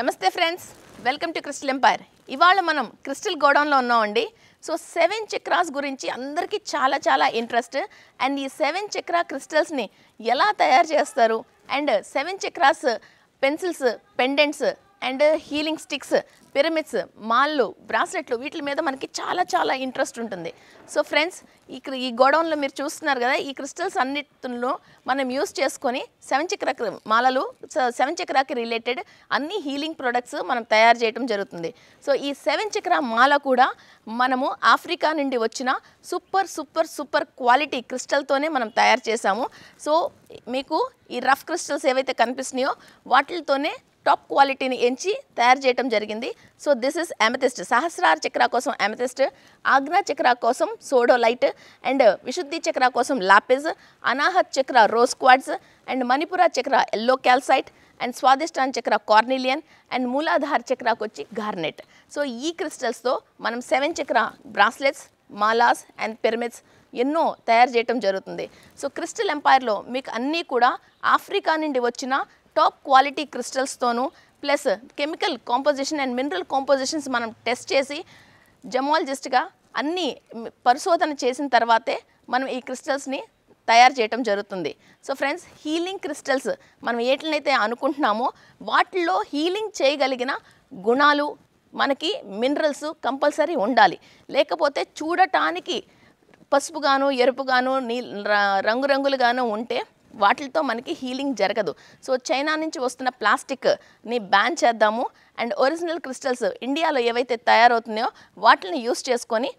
నమస్తే friends welcome to crystal empire ఇవాళ మనం క్రిస్టల్ గోడౌన్లో ఉన్నామండి సో సెవెన్ చక్రాస్ గురించి అందరికీ చాలా చాలా ఇంట్రెస్ట్ అండ్ ఈ సెవెన్ చక్రా క్రిస్టల్స్ని ఎలా తయారు చేస్తారు and seven chakras pencils pendants and healing sticks pyramids మాల్లు బ్రాస్లెట్లు వీటి మీద మనకి చాలా చాలా ఇంట్రెస్ట్ ఉంటుంది సో ఫ్రెండ్స్ ఈ ఈ గోడౌన్లో మీరు చూస్తున్నారు కదా ఈ క్రిస్టల్స్ అన్నిటిలో మనం యూస్ చేసుకొని సెవెన్ చక్రాకి మాలలు సెవెన్ చక్రాకి రిలేటెడ్ అన్ని హీలింగ్ ప్రొడక్ట్స్ మనం తయారు చేయడం జరుగుతుంది సో ఈ సెవెన్ చక్ర మాల కూడా మనము ఆఫ్రికా నుండి వచ్చిన సూపర్ సూపర్ సూపర్ క్వాలిటీ క్రిస్టల్తోనే మనం తయారు చేసాము సో మీకు ఈ రఫ్ క్రిస్టల్స్ ఏవైతే కనిపిస్తున్నాయో వాటితోనే టాప్ క్వాలిటీని ఎంచి తయారు చేయడం జరిగింది సో దిస్ ఇస్ అమెథిస్ట్ సహస్రార చక్ర కోసం అమెథిస్ట్ ఆగ్నా చక్ర కోసం సోడో లైట్ అండ్ విశుద్ధి చక్ర కోసం లాపిజ్ అనాహత్ చక్ర రోజ్ క్వాడ్స్ అండ్ మణిపుర చక్ర ఎల్లో క్యాల్సైట్ అండ్ స్వాదిష్టాన్ చక్ర కార్నిలియన్ అండ్ మూలాధార్ చక్రాకు వచ్చి గార్నెట్ సో ఈ క్రిస్టల్స్తో మనం సెవెన్ చక్ర బ్రాస్లెట్స్ మాలాస్ అండ్ పిరమిడ్స్ ఎన్నో తయారు చేయటం జరుగుతుంది సో క్రిస్టల్ ఎంపైర్లో మీకు అన్నీ కూడా ఆఫ్రికా నుండి వచ్చిన టాప్ క్వాలిటీ క్రిస్టల్స్తోనూ plus chemical composition and mineral compositions మనం టెస్ట్ చేసి జమాలజిస్ట్గా అన్ని పరిశోధన చేసిన తర్వాతే మనం ఈ క్రిస్టల్స్ని తయారు చేయటం జరుగుతుంది సో ఫ్రెండ్స్ హీలింగ్ క్రిస్టల్స్ మనం ఏట్లనైతే అనుకుంటున్నామో వాటిల్లో హీలింగ్ చేయగలిగిన గుణాలు మనకి మినరల్స్ కంపల్సరీ ఉండాలి లేకపోతే చూడటానికి పసుపుగాను ఎరుపుగాను నీ రంగురంగులుగాను ఉంటే వాటితో మనకి హీలింగ్ జరగదు సో చైనా నుంచి వస్తున్న ప్లాస్టిక్ని బ్యాన్ చేద్దాము అండ్ ఒరిజినల్ క్రిస్టల్స్ ఇండియాలో ఏవైతే తయారవుతున్నాయో వాటిని యూస్ చేసుకొని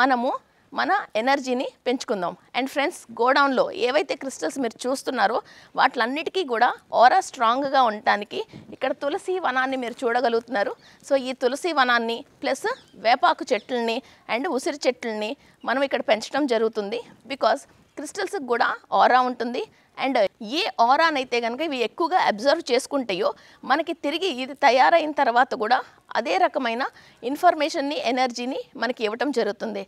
మనము మన ఎనర్జీని పెంచుకుందాం అండ్ ఫ్రెండ్స్ గోడౌన్లో ఏవైతే క్రిస్టల్స్ మీరు చూస్తున్నారో వాటిలన్నిటికీ కూడా ఓరా స్ట్రాంగ్గా ఉండటానికి ఇక్కడ తులసి వనాన్ని మీరు చూడగలుగుతున్నారు సో ఈ తులసి వనాన్ని ప్లస్ వేపాకు చెట్లని అండ్ ఉసిరి చెట్లని మనం ఇక్కడ పెంచడం జరుగుతుంది బికాస్ క్రిస్టల్స్కి కూడా ఓరా ఉంటుంది అండ్ ఏ ఆరాన్ అయితే కనుక ఇవి ఎక్కువగా అబ్జర్వ్ చేసుకుంటాయో మనకి తిరిగి ఇది తయారైన తర్వాత కూడా అదే రకమైన ఇన్ఫర్మేషన్ని ఎనర్జీని మనకి ఇవ్వటం జరుగుతుంది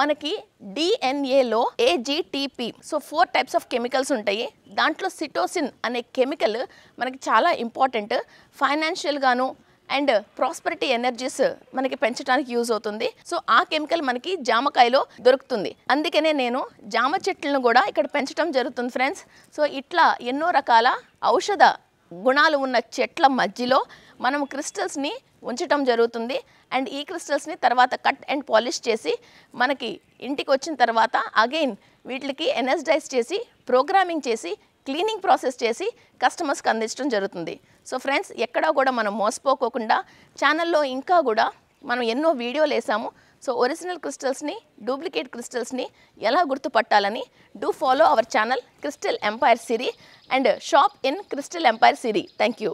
మనకి డిఎన్ఏలో A G T P so four types of chemicals ఉంటాయి దాంట్లో సిటోసిన్ అనే కెమికల్ మనకి చాలా ఇంపార్టెంట్ ఫైనాన్షియల్గాను అండ్ ప్రాస్పరిటీ ఎనర్జీస్ మనకి పెంచడానికి యూజ్ అవుతుంది సో ఆ కెమికల్ మనకి జామకాయలో దొరుకుతుంది అందుకనే నేను జామ చెట్లను కూడా ఇక్కడ పెంచడం జరుగుతుంది ఫ్రెండ్స్ సో ఇట్లా ఎన్నో రకాల ఔషధ గుణాలు ఉన్న చెట్ల మధ్యలో మనం క్రిస్టల్స్ని ఉంచటం జరుగుతుంది అండ్ ఈ క్రిస్టల్స్ని తర్వాత కట్ అండ్ పాలిష్ చేసి మనకి ఇంటికి వచ్చిన తర్వాత అగైన్ వీటికి ఎనర్జైజ్ చేసి ప్రోగ్రామింగ్ చేసి క్లీనింగ్ ప్రాసెస్ చేసి కస్టమర్స్కి అందించడం జరుగుతుంది సో ఫ్రెండ్స్ ఎక్కడా కూడా మనం మోసపోకోకుండా ఛానల్లో ఇంకా కూడా మనం ఎన్నో వీడియోలు వేసాము సో ఒరిజినల్ క్రిస్టల్స్ని డూప్లికేట్ క్రిస్టల్స్ని ఎలా గుర్తుపట్టాలని do follow our channel crystal empire సిరీ and shop in crystal empire సిరీ థ్యాంక్ యూ